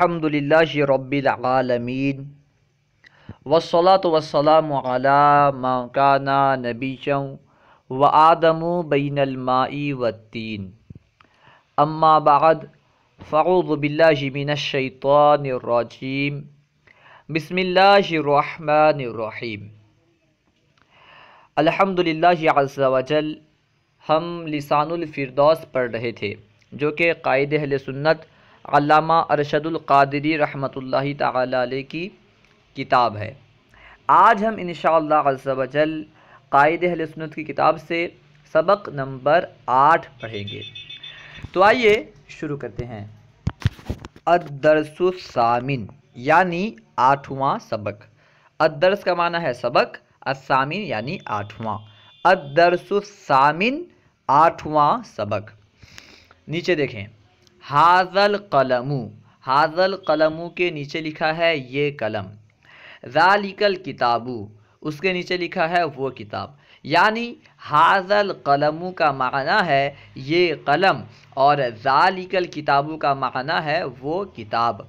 الحمد للہ رب العالمین وسلاۃ نبی چو و آدم بین المائی وطین اما بعد فخر باللہ من الشیطان الرجیم بسم اللہ الرحمن الرحیم الحمد للہ عز الاسل وجل ہم لسان الفردوس پڑھ رہے تھے جو کہ قائد اہل سنت علامہ ارشد القادری رحمۃ اللہ تعالیٰ علیہ کی کتاب ہے آج ہم عز شاء اللہ قائد اہل سنت کی کتاب سے سبق نمبر آٹھ پڑھیں گے تو آئیے شروع کرتے ہیں الدرس السامن یعنی آٹھواں سبق الدرس کا معنی ہے سبق السامن یعنی آٹھواں الدرس السامن آٹھواں سبق نیچے دیکھیں حاضل قلمو حاضل قلمو کے نیچے لکھا ہے یہ قلم ذالکل کتابو اس کے نیچے لکھا ہے وہ کتاب یعنی حاضل قلمو کا معنی ہے یہ قلم اور ذالکل کتابو کا معنی ہے وہ کتاب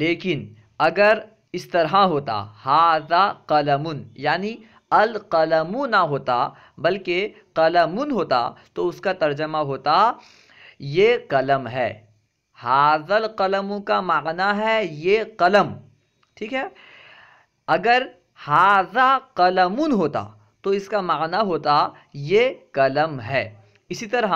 لیکن اگر اس طرح ہوتا قلمن یعنی القلمو نہ ہوتا بلکہ قلمن ہوتا تو اس کا ترجمہ ہوتا یہ قلم ہے حاضل قلم کا معنی ہے یہ قلم ٹھیک ہے اگر حاضہ قلم ہوتا تو اس کا معنی ہوتا یہ قلم ہے اسی طرح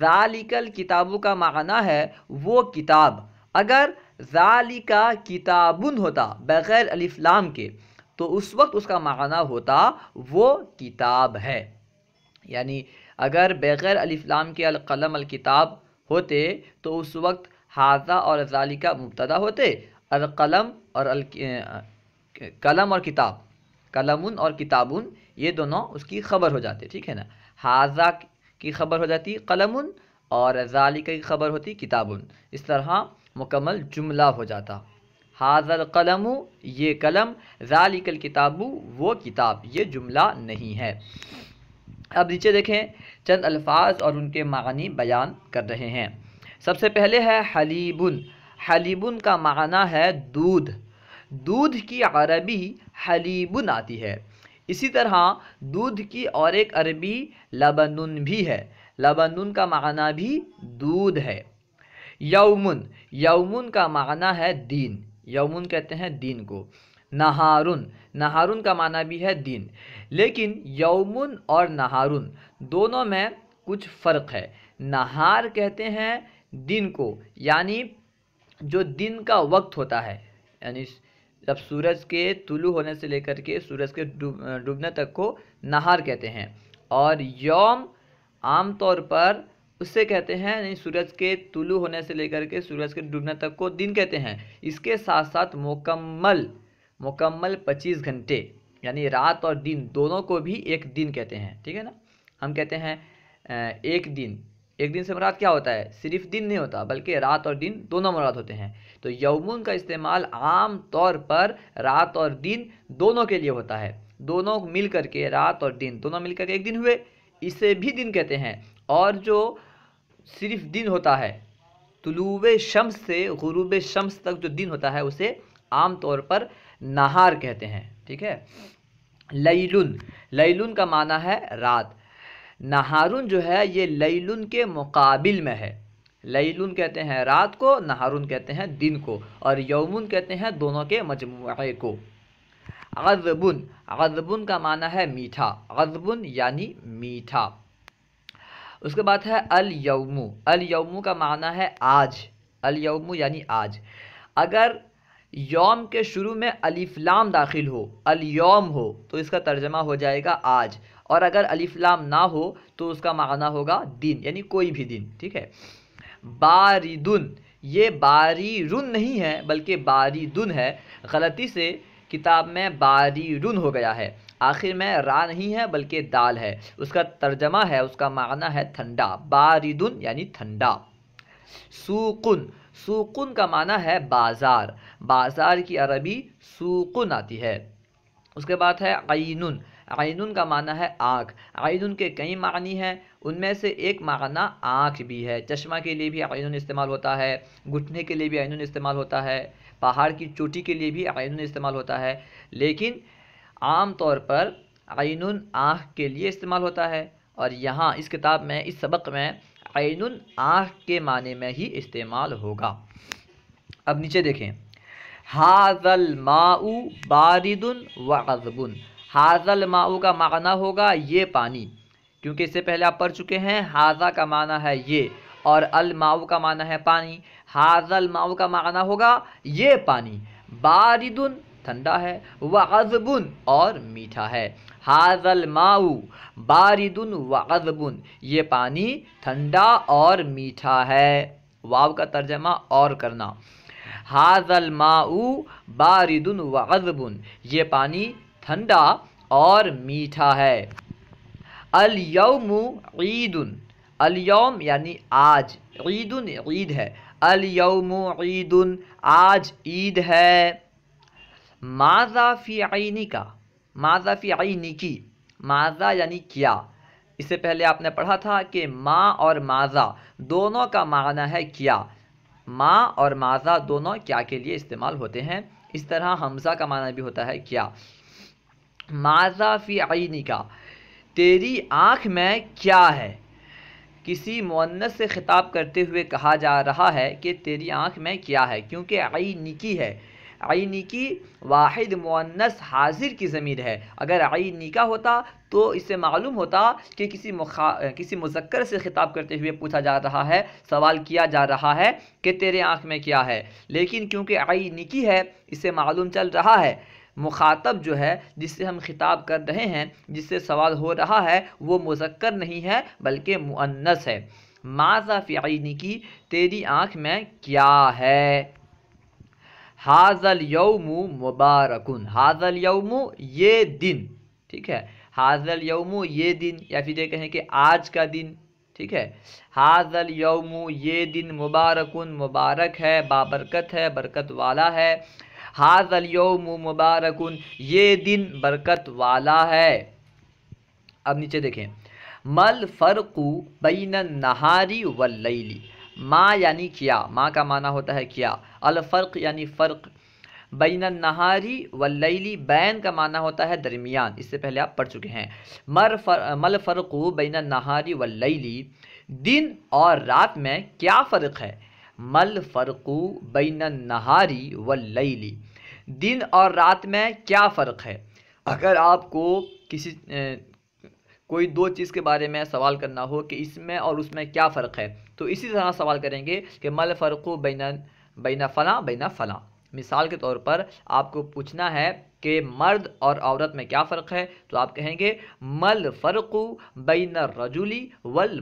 ذالکل کتابوں کا معنی ہے وہ کتاب اگر ذالکا کتابن ہوتا بغیر الفلام کے تو اس وقت اس کا معنی ہوتا وہ کتاب ہے یعنی اگر بغیر لام کے القلم الکتاب ہوتے تو اس وقت حاضہ اور ذالکہ مبتدا ہوتے القلم اور قلم اور کتاب قلمن اور کتابن یہ دونوں اس کی خبر ہو جاتے ٹھیک ہے نا حاضہ کی خبر ہو جاتی قلمن اور ذالکہ کی خبر ہوتی کتابن اس طرح مکمل جملہ ہو جاتا حاضر قلم یہ قلم ذالک الکتاب وہ کتاب یہ جملہ نہیں ہے اب نیچے دیکھیں چند الفاظ اور ان کے معنی بیان کر رہے ہیں سب سے پہلے ہے حلیبن حلیبن کا معنی ہے دودھ دودھ کی عربی حلیبن آتی ہے اسی طرح دودھ کی اور ایک عربی لبنن بھی ہے لبنن کا معنی بھی دودھ ہے یومن یومن کا معنی ہے دین یومن کہتے ہیں دین کو نہارن نہارن کا معنی بھی ہے دن لیکن یومن اور نہارن دونوں میں کچھ فرق ہے نہار کہتے ہیں دن کو یعنی جو دن کا وقت ہوتا ہے یعنی جب سورج کے طلوع ہونے سے لے کر کے سورج کے ڈوبنے تک کو نہار کہتے ہیں اور یوم عام طور پر اس سے کہتے ہیں یعنی سورج کے طلوع ہونے سے لے کر کے سورج کے ڈوبنے تک کو دن کہتے ہیں اس کے ساتھ ساتھ مکمل مکمل پچیس گھنٹے یعنی رات اور دن دونوں کو بھی ایک دن کہتے ہیں ٹھیک ہے نا ہم کہتے ہیں ایک دن ایک دن سے مراد کیا ہوتا ہے صرف دن نہیں ہوتا بلکہ رات اور دن دونوں مراد ہوتے ہیں تو یومون کا استعمال عام طور پر رات اور دن دونوں کے لیے ہوتا ہے دونوں مل کر کے رات اور دن دونوں مل کر کے ایک دن ہوئے اسے بھی دن کہتے ہیں اور جو صرف دن ہوتا ہے طلوع شمس سے غروب شمس تک جو دن ہوتا ہے اسے عام طور پر نہار کہتے ہیں ٹھیک ہے لیلن لیلن کا معنی ہے رات نہارن جو ہے یہ لیلن کے مقابل میں ہے لیلن کہتے ہیں رات کو نہارن کہتے ہیں دن کو اور یومن کہتے ہیں دونوں کے مجموعے کو غضبن غضبن کا معنی ہے میٹھا غذبن یعنی میٹھا اس کے بعد ہے الیومو الیومو کا معنی ہے آج الیومو یعنی آج اگر یوم کے شروع میں لام داخل ہو الیوم ہو تو اس کا ترجمہ ہو جائے گا آج اور اگر لام نہ ہو تو اس کا معنی ہوگا دن یعنی کوئی بھی دن ٹھیک ہے باریدن یہ رن نہیں ہے بلکہ باری دن ہے غلطی سے کتاب میں رن ہو گیا ہے آخر میں را نہیں ہے بلکہ دال ہے اس کا ترجمہ ہے اس کا معنی ہے تھنڈا باریدن یعنی تھنڈا سوکن سوکن کا معنی ہے بازار بازار کی عربی سوقن آتی ہے اس کے بعد ہے عین عینن کا معنی ہے آنکھ عینن کے کئی معنی ہیں ان میں سے ایک معنی آنکھ بھی ہے چشمہ کے لیے بھی عین استعمال ہوتا ہے گھٹنے کے لیے بھی عین استعمال ہوتا ہے پہاڑ کی چوٹی کے لیے بھی عین استعمال ہوتا ہے لیکن عام طور پر عین آنکھ کے لیے استعمال ہوتا ہے اور یہاں اس کتاب میں اس سبق میں عین آنکھ کے معنی میں ہی استعمال ہوگا اب نیچے دیکھیں حاضماؤ بارد و عضبن حاضل ماؤ کا معنی ہوگا یہ پانی کیونکہ اس سے پہلے آپ پڑھ چکے ہیں حاضہ کا معنی ہے یہ اور الماؤ کا معنی ہے پانی حاضل ماؤ کا معنی ہوگا یہ پانی باردن ٹھنڈا ہے و بن اور میٹھا ہے حاضل ماؤ بارد و عضبن یہ پانی ٹھنڈا اور میٹھا ہے واو کا ترجمہ اور کرنا حاض الماء بارد وغضب یہ پانی ٹھنڈا اور میٹھا ہے عید الیوم یعنی آج عید عید ہے عید آج عید ہے ماذا فی عینی کا ماضا فی عینی کی ماذا یعنی کیا اس سے پہلے آپ نے پڑھا تھا کہ ما اور ماذا دونوں کا معنی ہے کیا ماں اور ماضا دونوں کیا کے لیے استعمال ہوتے ہیں اس طرح حمزہ کا معنی بھی ہوتا ہے کیا ماضا فی عینی کا تیری آنکھ میں کیا ہے کسی معنت سے خطاب کرتے ہوئے کہا جا رہا ہے کہ تیری آنکھ میں کیا ہے کیونکہ عینی کی ہے عینی کی واحد مونس حاضر کی ضمیر ہے اگر عینی کا ہوتا تو اس سے معلوم ہوتا کہ کسی مخا کسی مذکر سے خطاب کرتے ہوئے پوچھا جا رہا ہے سوال کیا جا رہا ہے کہ تیرے آنکھ میں کیا ہے لیکن کیونکہ عینی کی ہے اسے معلوم چل رہا ہے مخاطب جو ہے جس سے ہم خطاب کر رہے ہیں جس سے سوال ہو رہا ہے وہ مذکر نہیں ہے بلکہ معنََ ہے معذا عینی کی تیری آنکھ میں کیا ہے حاضل یوم مبارکن حاضل یوم یہ دن ٹھیک ہے حاضل یوم یہ دن یا پھر یہ کہیں کہ آج کا دن ٹھیک ہے حاضل یوم یہ دن مبارکن مبارک ہے بابرکت ہے برکت والا ہے حاضل یوم مبارکن یہ دن برکت والا ہے اب نیچے دیکھیں مل فرق بین نہاری واللیلی ماں یعنی کیا ماں کا معنی ہوتا ہے کیا الفرق یعنی فرق بین نہاری واللیلی بین کا معنی ہوتا ہے درمیان اس سے پہلے آپ پڑھ چکے ہیں مر فر مل فرق بین نہاری واللیلی دن اور رات میں کیا فرق ہے مل فرق بین نہاری واللیلی دن اور رات میں کیا فرق ہے اگر آپ کو کسی کوئی دو چیز کے بارے میں سوال کرنا ہو کہ اس میں اور اس میں کیا فرق ہے تو اسی طرح سوال کریں گے کہ مل فرق بین بین فلاں بین فلاں مثال کے طور پر آپ کو پوچھنا ہے کہ مرد اور عورت میں کیا فرق ہے تو آپ کہیں گے مل فرق بین رجولی ول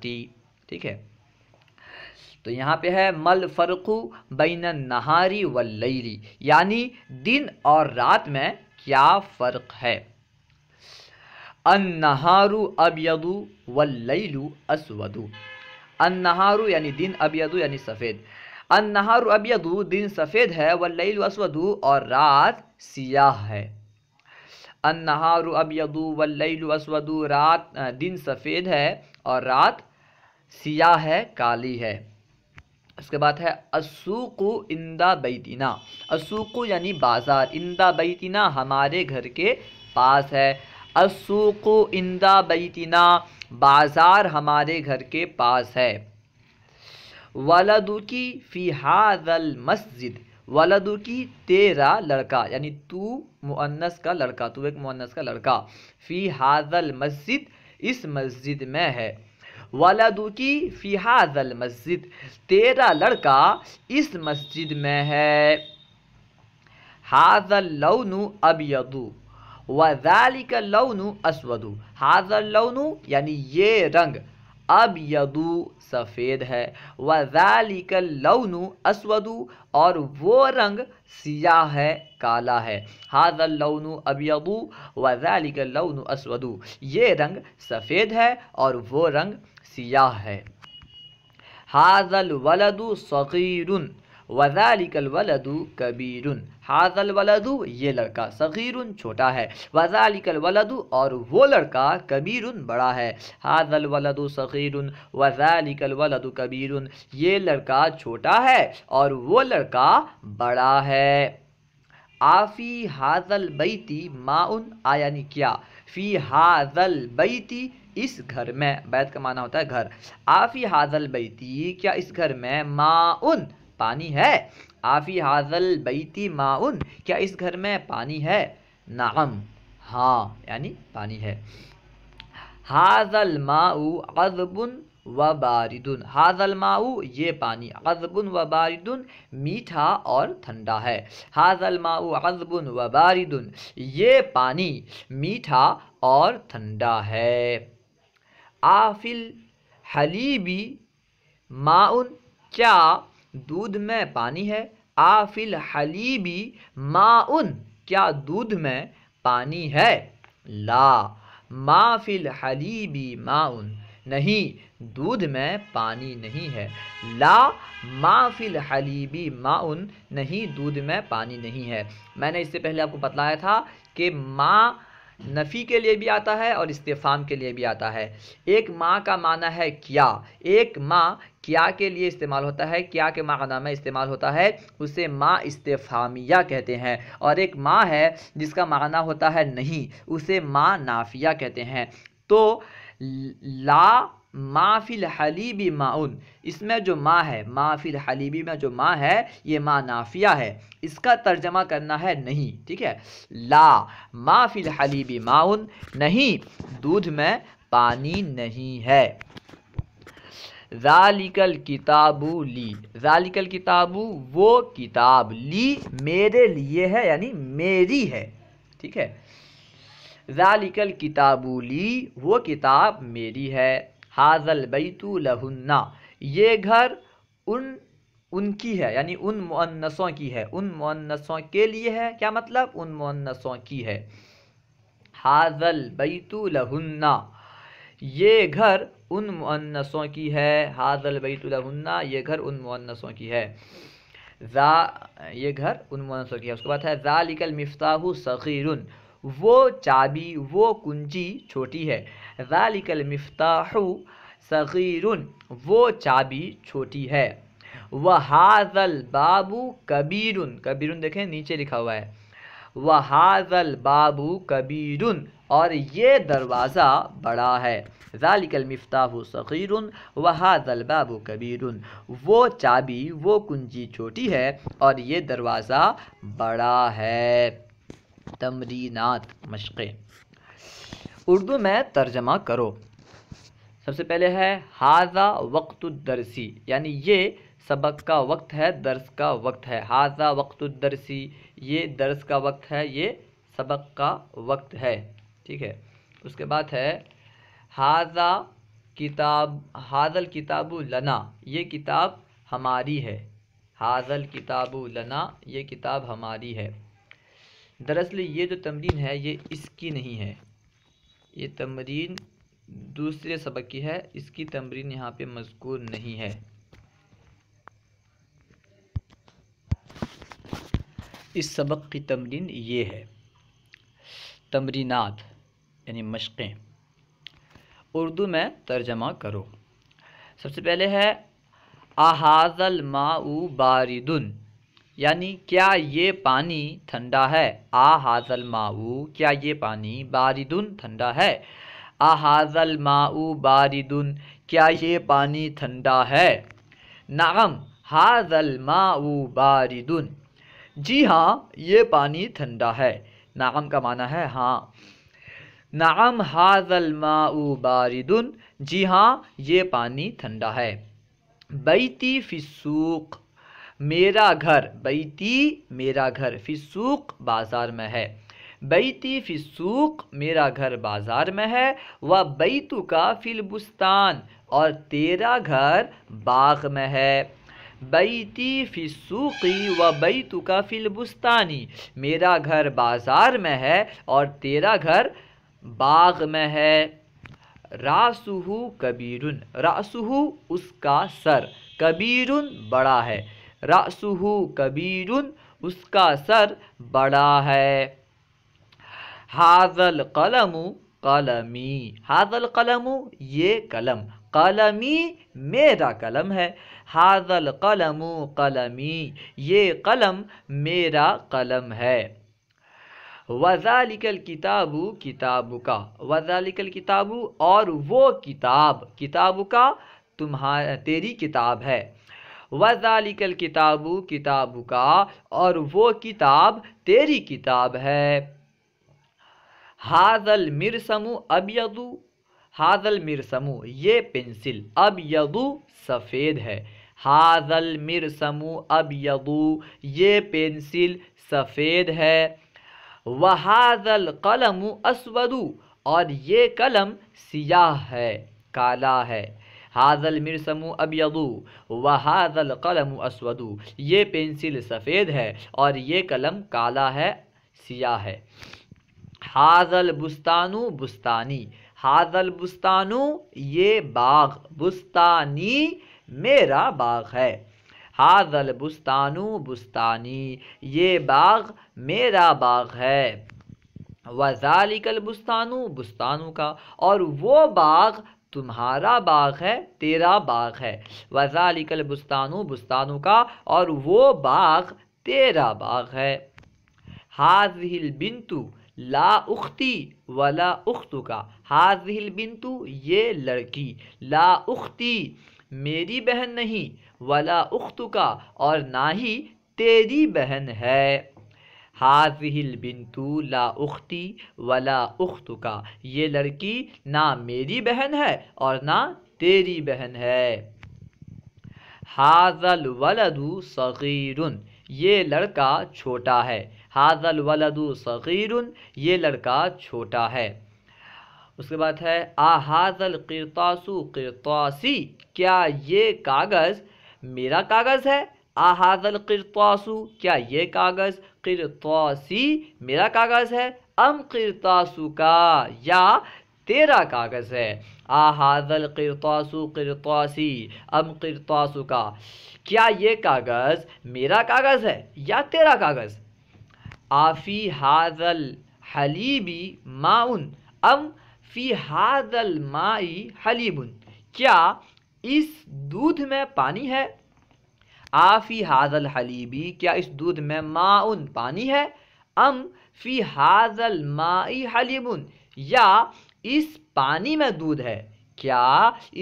ٹھیک ہے تو یہاں پہ ہے مل فرق بین نہاری ولیلی یعنی دن اور رات میں کیا فرق ہے ان نہارو اب دو و للو اس ودو ان نہارو یعنی دن ابیدو یعنی سفید ان نہارو ابیدو دن سفید ہے واللیل اسودو اور رات سیاہ ہے ان نہارو ابیدو واللیل اسودو رات دن سفید ہے اور رات سیاہ ہے کالی ہے اس کے بعد ہے اشوک اندہ اندا بتینہ یعنی بازار اندا بیتینا ہمارے گھر کے پاس ہے اشوخ اندہ اندا بازار ہمارے گھر کے پاس ہے ولدو کی فی حاد المسجد ولدو کی تیرا لڑکا یعنی تو مؤنس کا لڑکا تو ایک مؤنس کا لڑکا فی حاض المسجد اس مسجد میں ہے ولدو کی فی حاض المسجد تیرا لڑکا اس مسجد میں ہے اللون ابیدو و لَوْنُ لون حَذَا لون یعنی یہ رنگ اب یدو سفید ہے و لَوْنُ کا لون اسود اور وہ رنگ سیاہ ہے کالا ہے حَذَا لون ابو و رعلی کا لون اسود یہ رنگ سفید ہے اور وہ رنگ سیاہ ہے حاضل صَغِيرٌ وزالک الولد کبیر حاض الولد یہ لڑکا صغیر چھوٹا ہے وزالک الولد اور وہ لڑکا کبیر بڑا ہے حاض الولد صغیر وزالک الولد کبیر یہ لڑکا چھوٹا ہے اور وہ لڑکا بڑا ہے آفی ہاضل بیتی معاون آ یعنی کیا فی ہاضل بیتی اس گھر میں بیت کا معنی ہوتا ہے گھر آفی حاضل بیتی کیا اس گھر میں معاون پانی ہے آفی حاضل بیتی معاون کیا اس گھر میں پانی ہے نعم ہاں یعنی پانی ہے حاضل ماؤ ہاضل و باردن حاضل ماؤ یہ پانی و باردن میٹھا اور ٹھنڈا ہے حاضل ماؤ غزبن و باردن یہ پانی میٹھا اور ٹھنڈا ہے آفل حلیبی معاون کیا دودھ میں پانی ہے آفل حلیبی معاون کیا دودھ میں پانی ہے لا ما فل حلیبی معاون نہیں دودھ میں پانی نہیں ہے لا ما فل حلیبی ماً نہیں دودھ میں پانی نہیں ہے میں نے اس سے پہلے آپ کو بتلایا تھا کہ ماں نفی کے لیے بھی آتا ہے اور استفام کے لیے بھی آتا ہے ایک ماں کا معنی ہے کیا ایک ماں کیا کے لیے استعمال ہوتا ہے کیا کے معنی میں استعمال ہوتا ہے اسے ما استفامیہ کہتے ہیں اور ایک ما ہے جس کا معنی ہوتا ہے نہیں اسے ما نافیہ کہتے ہیں تو لا ما فی الحلیبی معاون اس میں جو ما ہے ما فی الحلیبی میں جو ما ہے یہ ما نافیہ ہے اس کا ترجمہ کرنا ہے نہیں ٹھیک ہے لا ما فی الحلیبی معاون نہیں دودھ میں پانی نہیں ہے ذالکل کتابو لی ذالکل کتابو وہ کتاب لی میرے لیے ہے یعنی میری ہے ٹھیک ہے ذالکل کتابو لی وہ کتاب میری ہے حاضل بیت لہنہ یہ گھر ان ان کی ہے یعنی ان معنسوں کی ہے ان معنسوں کے لیے ہے کیا مطلب ان معنسوں کی ہے حاضل بیت لہنہ یہ گھر ان معنسوں کی ہے حاضل البیت النا یہ گھر ان معنسوں کی ہے را یہ گھر ان معنسوں کی ہے اس کے بعد ہے ذالک المفتاح صغیر وہ چابی وہ کنجی چھوٹی ہے ذالک المفتاح صغیر وہ چابی چھوٹی ہے وہ حاضل بابو کبیر کبیر دیکھیں نیچے لکھا ہوا ہے وہ حاضل باب اور یہ دروازہ بڑا ہے ذالک المفتاح صغیر ثقیرن و حاضل وہ چابی وہ کنجی چھوٹی ہے اور یہ دروازہ بڑا ہے تمرینات مشقیں اردو میں ترجمہ کرو سب سے پہلے ہے حاضہ وقت الدرسی یعنی یہ سبق کا وقت ہے درس کا وقت ہے حاضہ وقت الدرسی یہ درس کا وقت ہے یہ سبق کا وقت ہے ٹھیک ہے اس کے بعد ہے حاضل کتاب حاضل کتاب لنا یہ کتاب ہماری ہے حاضل کتاب لنا یہ کتاب ہماری ہے دراصل یہ جو تمرین ہے یہ اس کی نہیں ہے یہ تمرین دوسرے سبق کی ہے اس کی تمرین یہاں پہ مذکور نہیں ہے اس سبق کی تمرین یہ ہے تمرینات یعنی مشقیں اردو میں ترجمہ کرو سب سے پہلے ہے احاظ الما باردن یعنی کیا یہ پانی ٹھنڈا ہے احاظ الما کیا یہ پانی باردن ٹھنڈا ہے احاظ الما باردن کیا یہ پانی ٹھنڈا ہے نعم حاضل ما باردن جی ہاں یہ پانی ٹھنڈا ہے نعم کا معنی ہے ہاں نعم حاض الماء باردن جی ہاں یہ پانی ٹھنڈا ہے بیتی فی السوق میرا گھر بیتی میرا گھر فی السوق بازار میں ہے بیتی فی السوق میرا گھر بازار میں ہے و بیتو کا فی البستان اور تیرا گھر باغ میں ہے بیتی فی سوقی و فی البستانی میرا گھر بازار میں ہے اور تیرا گھر باغ میں ہے راسہو کبیرن راسہو اس کا سر کبیرن بڑا ہے راسہو کبیرن اس کا سر بڑا ہے حاضل قلم قلمی حاضل قلم یہ قلم قلمی میرا قلم ہے حضل القلم قلمی یہ قلم میرا قلم ہے وزالکل کتاب کتاب کا وزالکل کتاب اور وہ کتاب کتاب کا تمہارا تیری کتاب ہے وزالکل کتاب کتاب کا اور وہ کتاب تیری کتاب ہے حاضل مرسم اب یگو ہاضل مرسم یہ پنسل اب یدو سفید ہے حاضل مرسمو اب ابیغو یہ پینسل سفید ہے وہ حاضل قلم اسودو اور یہ قلم سیاہ ہے کالا ہے حاضل مرسم اب ابیغو و حاضل قلم اسودو یہ پینسل سفید ہے اور یہ قلم کالا ہے سیاہ ہے حاضل بستانو بستانی حاضل بستانو یہ باغ بستانی میرا باغ ہے حاض البستانو بستانی یہ باغ میرا باغ ہے وزالک قلبستانو بستانو کا اور وہ باغ تمہارا باغ ہے تیرا باغ ہے وزالک قلبستان بستانو کا اور وہ باغ تیرا باغ ہے حاضل اختی ولا والاختو کا حاضل البنتو یہ لڑکی اختی میری بہن نہیں ولا اخت کا اور نہ ہی تیری بہن ہے حاضی البنتو لا اختی ولا اخت کا یہ لڑکی نہ میری بہن ہے اور نہ تیری بہن ہے حاضل الولد صغیر یہ لڑکا چھوٹا ہے حاضل الولد صغیر یہ لڑکا چھوٹا ہے اس کے بعد ہے آحاظ القرطاسو قرطاسی کیا یہ کاغذ میرا کاغذ ہے آحاظ القرطاسو کیا یہ کاغذ قرطاسی میرا کاغذ ہے ام قرطاسو کا یا تیرا کاغذ ہے آحاظ القرطاسو قرطاسی ام قرطاسو کا کیا یہ کاغذ میرا کاغذ ہے یا تیرا کاغذ آفی حاضل حلیبی معاون ام فی ہاضل المائی ہلی بن کیا دودھ میں پانی ہے آ فی الحلیبی کیا اس دودھ میں معاون پانی ہے ام فی ہاظل المائی ہلی بن یا اس پانی میں دودھ ہے کیا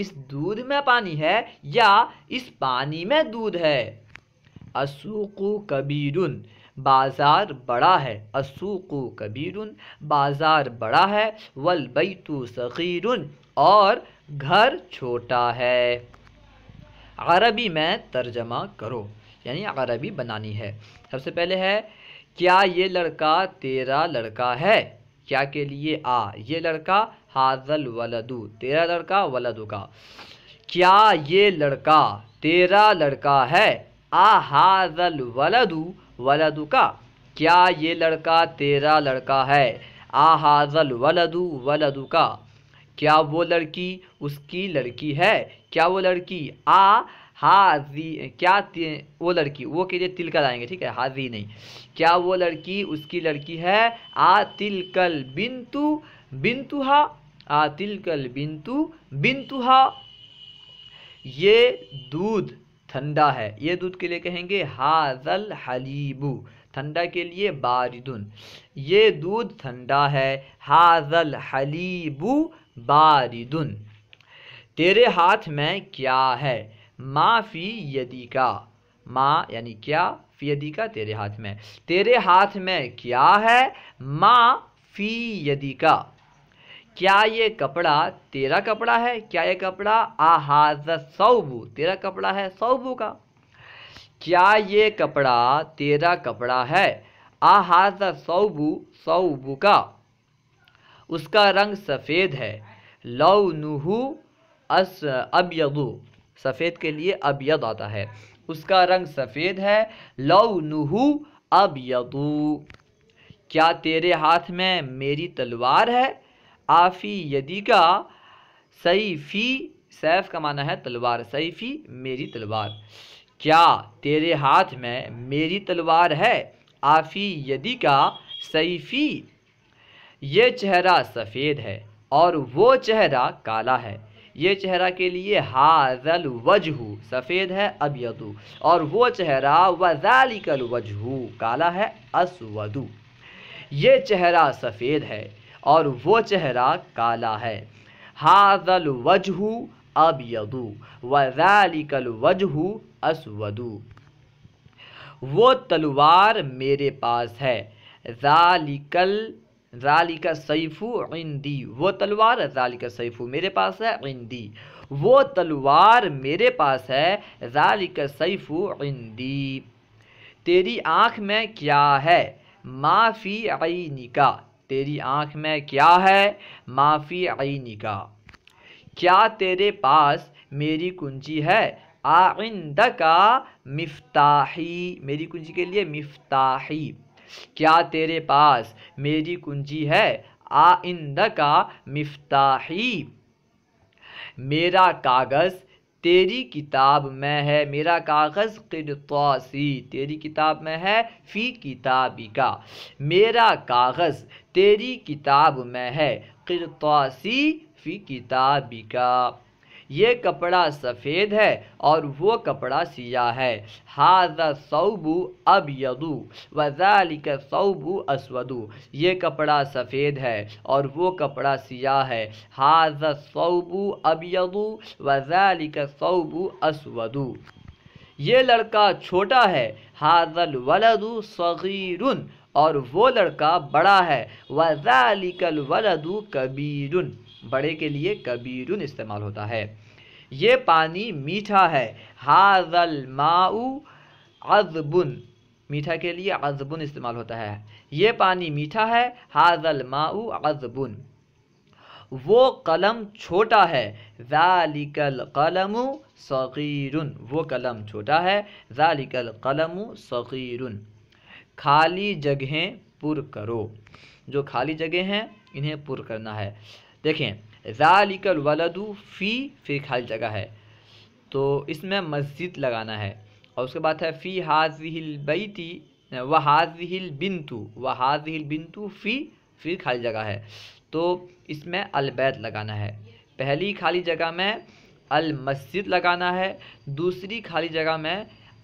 اس دودھ میں پانی ہے یا اس پانی میں دودھ ہے اسوق کبیرن بازار بڑا ہے السوق کبیر بازار بڑا ہے ولبیت صغیر اور گھر چھوٹا ہے عربی میں ترجمہ کرو یعنی عربی بنانی ہے سب سے پہلے ہے کیا یہ لڑکا تیرا لڑکا ہے کیا کے لیے آ یہ لڑکا حاضل ولدو تیرا لڑکا ولدو کا کیا یہ لڑکا تیرا لڑکا ہے آ حا ولد کا کیا یہ لڑکا تیرا لڑکا ہے آ حاضل ولد کا کیا وہ لڑکی اس کی لڑکی ہے کیا وہ لڑکی آ حاضی کیا وہ لڑکی وہ کے کہ تلکل آئیں گے ٹھیک ہے حاضی نہیں کیا وہ لڑکی اس کی لڑکی ہے آ تلکل بنتو بنتوہا آ تلکل بنتو بنتوہا یہ دودھ ٹھنڈا ہے یہ دودھ کے لیے کہیں گے حاضل حلیبو ٹھنڈا کے لیے باردن یہ دودھ ٹھنڈا ہے حاضل حلیبو باردن تیرے ہاتھ میں کیا ہے ما فی یدی کا ما یعنی کیا فی یدی کا تیرے ہاتھ میں تیرے ہاتھ میں کیا ہے ما فی یدی کا کیا یہ کپڑا تیرا کپڑا ہے کیا یہ کپڑا آزو تیرا کپڑا ہے صوبو کا کیا یہ کپڑا تیرا کپڑا ہے آذو سعبو کا اس کا رنگ سفید ہے لو نو اس اب سفید کے لیے ابید آتا ہے اس کا رنگ سفید ہے لو نو اب کیا تیرے ہاتھ میں میری تلوار ہے آفی یدی کا سیفی سیف کا معنی ہے تلوار سیفی میری تلوار کیا تیرے ہاتھ میں میری تلوار ہے آفی یدی کا سیفی یہ چہرہ سفید ہے اور وہ چہرہ کالا ہے یہ چہرہ کے لیے وجہ سفید ہے ابیدو اور وہ چہرہ وذالک الوجہ کالا ہے اسودو یہ چہرہ سفید ہے اور وہ چہرہ کالا ہے الوجہ اب یدو وذالک الوجہ اسود وہ تلوار میرے پاس ہے ذالکل ذالک سیفو عندی وہ تلوار ذالک سیفو میرے پاس ہے عندی وہ تلوار میرے پاس ہے ذالک سیفو عندی تیری آنکھ میں کیا ہے ما فی عینکا تیری آنکھ میں کیا ہے معافی کا کیا تیرے پاس میری کنجی ہے آئندہ کا مفتاحی میری کنجی کے لیے مفتاحی کیا تیرے پاس میری کنجی ہے آئندہ کا مفتاحی میرا کاغذ تیری کتاب میں ہے میرا کاغذ قرطاسی تیری کتاب میں ہے فی کتابی کا میرا کاغذ تیری کتاب میں ہے قرطاسی فی کتابی کا یہ کپڑا سفید ہے اور وہ کپڑا سیاہ ہے حاضل صوبو ابیدو یدو لکھ صوبو اسودو یہ کپڑا سفید ہے اور وہ کپڑا سیاہ ہے حاضل صوبو اب یدو وضاء لک اسودو یہ لڑکا چھوٹا ہے حاضل ولدو صغیرن اور وہ لڑکا بڑا ہے وَذَلِكَ الْوَلَدُ كَبِيرٌ بڑے کے لیے کبیرن استعمال ہوتا ہے یہ پانی میٹھا ہے ہاذل الماء عذبن میٹھا کے لیے عذبن استعمال ہوتا ہے یہ پانی میٹھا ہے ہاضل الماء عذبن وہ قلم چھوٹا ہے ذالک القلم صغیر صغیرن وہ قلم چھوٹا ہے ذالک القلم صغیر خالی جگہیں پر کرو جو خالی جگہیں ہیں انہیں پر کرنا ہے دیکھیں ذالک الولد فی فی خالی جگہ ہے تو اس میں مسجد لگانا ہے اور اس کے بعد ہے فی حاض البیتی و وہ البنتو البنت وہ البنتو فی فی خالی جگہ ہے تو اس میں البیت لگانا ہے پہلی خالی جگہ میں المسجد لگانا ہے دوسری خالی جگہ میں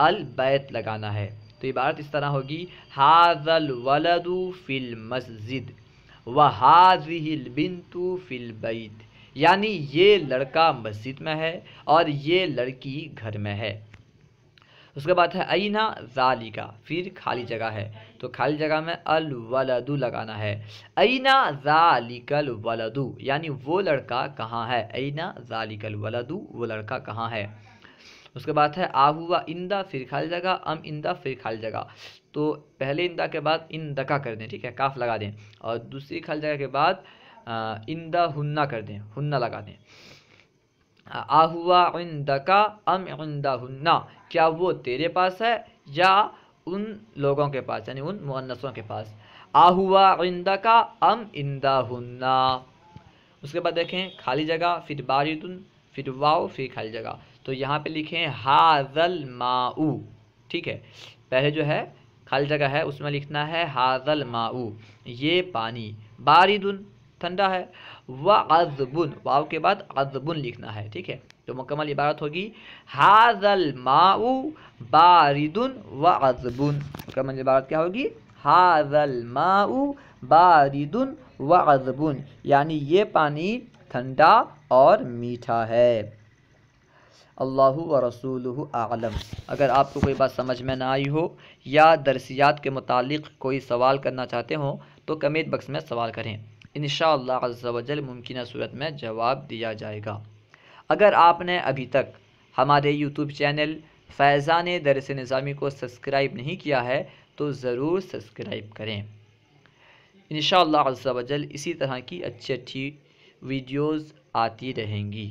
البیت لگانا ہے تو عبارت اس طرح ہوگی حاض الولد فی المسجد الْبِنْتُ فِي الْبَيْتِ یعنی یہ لڑکا مسجد میں ہے اور یہ لڑکی گھر میں ہے اس کے بعد ہے اَيْنَا ذَالِكَ پھر خالی جگہ ہے تو خالی جگہ میں الولدو لگانا ہے اَيْنَا ذَالِكَ الْوَلَدُ یعنی وہ لڑکا کہاں ہے اَيْنَا ذَالِكَ الْوَلَدُ وہ لڑکا کہاں ہے اس کے بعد ہے آ ہوا اندہ پھر خالی جگہ ام اندہ پھر خالی جگہ تو پہلے اندہ کے بعد ان کر دیں ٹھیک ہے کاف لگا دیں اور دوسری خالی جگہ کے بعد اندہ ہننا کر دیں ہننا لگا دیں آ ہوا اندکا ام اندہ ہننا کیا وہ تیرے پاس ہے یا ان لوگوں کے پاس یعنی ان منثروں کے پاس آ ہوا اندکا ام اندہ ہننا اس کے بعد دیکھیں خالی جگہ پھر بار پھر واؤ پھر خالی جگہ تو یہاں پہ لکھیں ہاضل ماؤ ٹھیک ہے پہلے جو ہے خالی جگہ ہے اس میں لکھنا ہے ہاضل ماؤ یہ پانی باردن ٹھنڈا ہے و ازبن واؤ کے بعد ازبن لکھنا ہے ٹھیک ہے تو مکمل عبارت ہوگی ہاضل ماؤ باردن و ازبن مکمل عبارت کیا ہوگی ہاضل ماؤ باردن و ازبن یعنی یہ پانی ٹھنڈا اور میٹھا ہے اللہ و رسول عالم اگر آپ کو کوئی بات سمجھ میں نہ آئی ہو یا درسیات کے متعلق کوئی سوال کرنا چاہتے ہوں تو کمنٹ بکس میں سوال کریں انشاءاللہ عز و جل ممکنہ صورت میں جواب دیا جائے گا اگر آپ نے ابھی تک ہمارے یوٹیوب چینل فیضان درس نظامی کو سبسکرائب نہیں کیا ہے تو ضرور سسکرائب کریں انشاءاللہ عز و جل اسی طرح کی اچھی اچھی ویڈیوز آتی رہیں گی